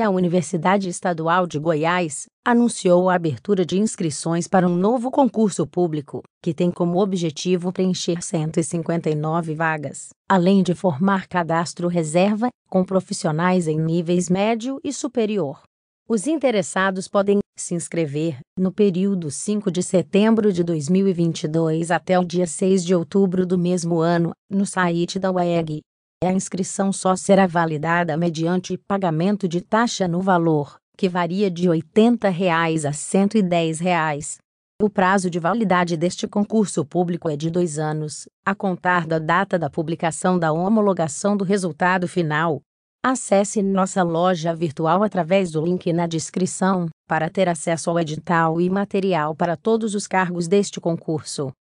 A Universidade Estadual de Goiás anunciou a abertura de inscrições para um novo concurso público, que tem como objetivo preencher 159 vagas, além de formar cadastro reserva com profissionais em níveis médio e superior. Os interessados podem se inscrever no período 5 de setembro de 2022 até o dia 6 de outubro do mesmo ano, no site da UEG. A inscrição só será validada mediante pagamento de taxa no valor, que varia de R$ 80 reais a R$ 110. Reais. O prazo de validade deste concurso público é de dois anos, a contar da data da publicação da homologação do resultado final. Acesse nossa loja virtual através do link na descrição para ter acesso ao edital e material para todos os cargos deste concurso.